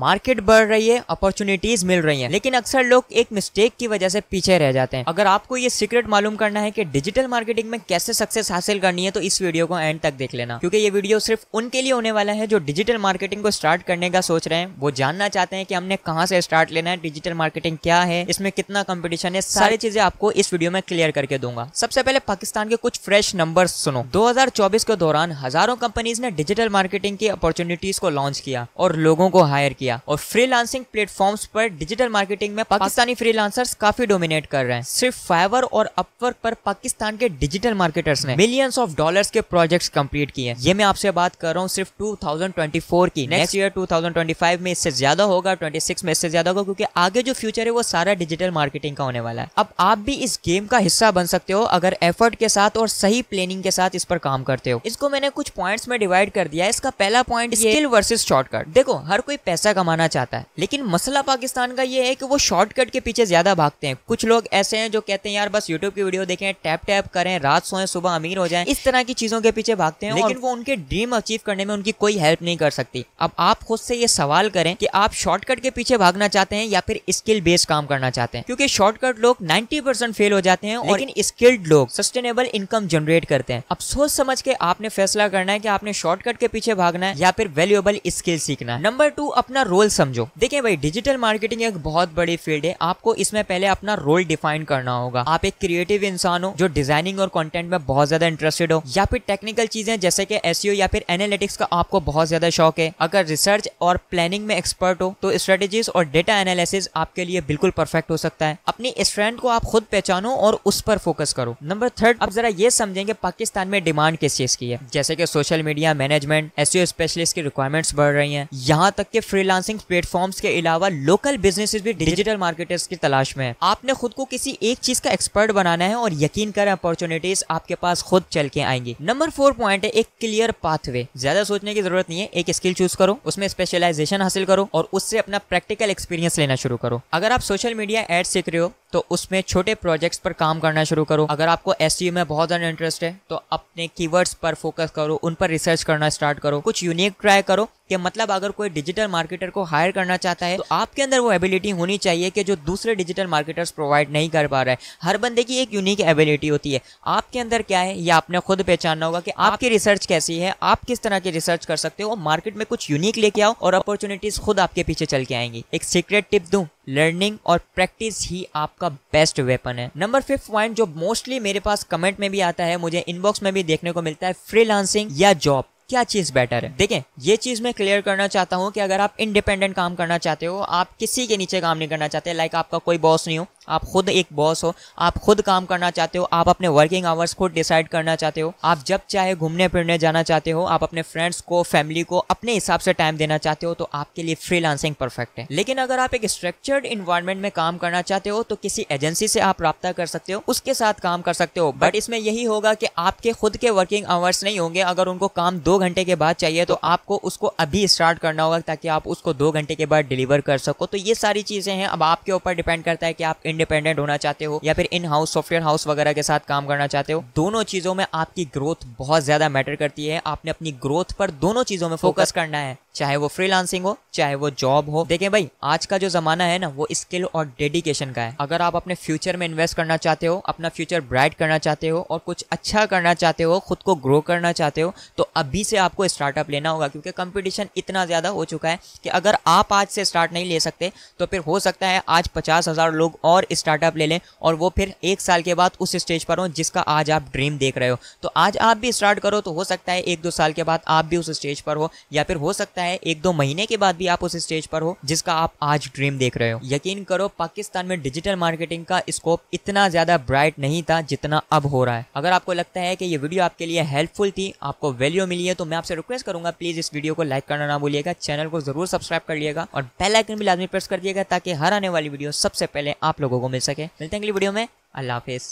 market बढ़ रही है अपॉर्चुनिटीज मिल रही है लेकिन अक्सर लोग एक मिस्टेक की वजह से पीछे रह जाते हैं अगर आपको ये सीक्रेट मालूम करना है कि डिजिटल मार्केटिंग में कैसे सक्सेस हासिल करनी है तो इस वीडियो को एंड तक देख लेना क्योंकि ये वीडियो सिर्फ उनके लिए होने वाला है जो डिजिटल मार्केटिंग को स्टार्ट करने का सोच रहे हैं वो जानना चाहते हैं कि हमने कहाँ से स्टार्ट लेना है डिजिटल मार्केटिंग क्या है इसमें कितना कॉम्पिटिशन है सारी चीजें आपको इस वीडियो में क्लियर करके दूंगा सबसे पहले पाकिस्तान के कुछ फ्रेश नंबर सुनो दो के दौरान हजारों कंपनीज ने डिजिटल मार्केटिंग की अपॉर्चुनिटीज को लॉन्च किया और लोगों को हायर किया किया और फ्रीलांसिंग प्लेटफॉर्म्स पर डिजिटल मार्केटिंग में पाकिस्तानी फ्रीलांसर्स काफी डोमिनेट कर रहे हैं सिर्फ फाइवर और अपवर्क पर पाकिस्तान के डिजिटल मार्केटर्स ने मिलियंस ऑफ डॉलर्स के प्रोजेक्ट्स कंप्लीट किए ये मैं आपसे बात कर रहा हूँ सिर्फ 2024 की नेक्स्ट ईयर 2025 में इससे ज्यादा होगा 26 में इससे ज्यादा होगा क्योंकि आगे जो फ्यूचर है वो सारा डिजिटल मार्केटिंग का होने वाला है अब आप भी इस गेम का हिस्सा बन सकते हो अगर एफर्ट के साथ और सही प्लानिंग के साथ इस पर काम करते हो इसको मैंने कुछ पॉइंट्स में डिवाइड कर दिया इसका पहला पॉइंट स्किल वर्सेस शॉर्टकट देखो हर कोई पैसा कमाना चाहता है लेकिन मसला पाकिस्तान का ये है कि वो शॉर्टकट के पीछे ज्यादा भागते हैं कुछ लोग ऐसे हैं जो कहते हैं यार बस यूट्यूब की वीडियो देखें टैप टैप करें रात सोए सुबह अमीर हो जाए इस तरह की चीजों के पीछे भागते हैं लेकिन वो उनके ड्रीम अचीव करने में उनकी कोई हेल्प नहीं कर सकती अब आप खुद से ये सवाल करें कि आप शॉर्टकट के पीछे भागना चाहते हैं या फिर स्किल बेस्ड काम करना चाहते हैं क्योंकि शॉर्टकट लोग नाइन्टी फेल हो जाते हैं और इन स्किल्ड लोग सस्टेनेबल इनकम जनरेट करते हैं अब सोच समझ के आपने फैसला करना है कि आपने शॉर्टकट के पीछे भागना है या फिर वैल्यूएबल स्किल सीखना है नंबर टू अपना रोल समझो देखिए भाई डिजिटल मार्केटिंग एक बहुत बड़ी फील्ड है आपको इसमें पहले अपना रोल डिफाइन करना होगा आप एक क्रिएटिव इंसान हो जो डिजाइनिंग और कंटेंट में बहुत ज्यादा इंटरेस्टेड हो या फिर टेक्निकल चीजें जैसे कि एस e या फिर एनालिटिक्स का आपको बहुत ज्यादा शौक है अगर रिसर्च और प्लानिंग में एक्सपर्ट हो तो स्ट्रेटेजीज और डेटा एनालिसिस आपके लिए बिल्कुल परफेक्ट हो सकता है अपनी स्ट्रेंथ को आप खुद पहचानो और उस पर फोकस करो नंबर थर्ड आप जरा ये समझेंगे पाकिस्तान में डिमांड किस चीज की है जैसे कि सोशल मीडिया मैनेजमेंट एस स्पेशलिस्ट की रिक्वायरमेंट्स बढ़ रही है यहाँ तक के फ्रीलांस फ्रीलांसिंग प्लेटफॉर्म्स के अलावा लोकल बिजनेस भी डिजिटल मार्केटर्स की तलाश में है आपने खुद को किसी एक चीज का एक्सपर्ट बनाना है और यकीन करें अपॉर्चुनिटीज आपके पास खुद चल के आएंगी नंबर फोर पॉइंट है एक क्लियर पाथवे ज्यादा सोचने की जरूरत नहीं है एक स्किल चूज करो उसमें स्पेशलाइजेशन हासिल करो और उससे अपना प्रैक्टिकल एक्सपीरियंस लेना शुरू करो अगर आप सोशल मीडिया एड सीख रहे हो तो उसमें छोटे प्रोजेक्ट्स पर काम करना शुरू करो अगर आपको एस e में बहुत ज़्यादा इंटरेस्ट है तो अपने कीवर्ड्स पर फोकस करो उन पर रिसर्च करना स्टार्ट करो कुछ यूनिक ट्राई करो कि मतलब अगर कोई डिजिटल मार्केटर को हायर करना चाहता है तो आपके अंदर वो एबिलिटी होनी चाहिए कि जो दूसरे डिजिटल मार्केटर्स प्रोवाइड नहीं कर पा रहे हर बंदे की एक यूनिक एबिलिटी होती है आपके अंदर क्या है ये आपने खुद पहचानना होगा कि आपकी रिसर्च कैसी है आप किस तरह की रिसर्च कर सकते हो मार्केट में कुछ यूनिक लेके आओ और अपॉर्चुनिटीज खुद आपके पीछे चल के आएंगी एक सीक्रेट टिप दूँ लर्निंग और प्रैक्टिस ही आपका बेस्ट वेपन है नंबर फिफ्थ पॉइंट जो मोस्टली मेरे पास कमेंट में भी आता है मुझे इनबॉक्स में भी देखने को मिलता है फ्रीलांसिंग या जॉब क्या चीज बेटर है देखें ये चीज मैं क्लियर करना चाहता हूँ कि अगर आप इंडिपेंडेंट काम करना चाहते हो आप किसी के नीचे काम नहीं करना चाहते लाइक आपका कोई बॉस नहीं हो आप खुद एक बॉस हो आप खुद काम करना चाहते हो आप अपने वर्किंग आवर्स खुद डिसाइड करना चाहते हो आप जब चाहे घूमने फिरने जाना चाहते हो आप अपने फ्रेंड्स को फैमिली को अपने हिसाब से टाइम देना चाहते हो तो आपके लिए फ्रीलांसिंग परफेक्ट है लेकिन अगर आप एक स्ट्रक्चर्ड इन्वायरमेंट में काम करना चाहते हो तो किसी एजेंसी से आप रब्ता कर सकते हो उसके साथ काम कर सकते हो बट इसमें यही होगा कि आपके खुद के वर्किंग आवर्स नहीं होंगे अगर उनको काम दो घंटे के बाद चाहिए तो आपको उसको अभी स्टार्ट करना होगा ताकि आप उसको दो घंटे के बाद डिलीवर कर सको तो ये सारी चीजें हैं अब आपके ऊपर डिपेंड करता है कि आप इंडिपेंडेंट होना चाहते हो या फिर इन हाउस सॉफ्टवेयर हाउस वगैरह के साथ काम करना चाहते हो दोनों चीज़ों में आपकी ग्रोथ बहुत ज़्यादा मैटर करती है आपने अपनी ग्रोथ पर दोनों चीज़ों में फोकस करना है चाहे वो फ्रीलांसिंग हो चाहे वो जॉब हो देखें भाई आज का जो जमाना है ना वो स्किल और डेडिकेशन का है अगर आप अपने फ्यूचर में इन्वेस्ट करना चाहते हो अपना फ्यूचर ब्राइट करना चाहते हो और कुछ अच्छा करना चाहते हो खुद को ग्रो करना चाहते हो तो अभी से आपको स्टार्टअप लेना होगा क्योंकि कंपटीशन इतना ज़्यादा हो चुका है कि अगर आप आज से स्टार्ट नहीं ले सकते तो फिर हो सकता है आज पचास हज़ार लोग और स्टार्टअप ले लें और वो फिर एक साल के बाद उस स्टेज पर हो जिसका आज आप ड्रीम देख रहे हो तो आज आप भी स्टार्ट करो तो हो सकता है एक दो साल के बाद आप भी उस स्टेज पर हो या फिर हो सकता है सकता है एक दो महीने के बाद भी आप उस स्टेज पर हो जिसका आप आज ड्रीम देख रहे हो यकीन करो पाकिस्तान में डिजिटल मार्केटिंग का स्कोप इतना ज्यादा ब्राइट नहीं था जितना अब हो रहा है अगर आपको लगता है कि ये वीडियो आपके लिए हेल्पफुल थी आपको वैल्यू मिली है तो मैं आपसे रिक्वेस्ट करूंगा प्लीज इस वीडियो को लाइक करना ना भूलिएगा चैनल को जरूर सब्सक्राइब कर लिएगा और बेल आइकन भी लाजमी प्रेस कर दिएगा ताकि हर आने वाली वीडियो सबसे पहले आप लोगों को मिल सके मिलते हैं अगली वीडियो में अल्लाह हाफिज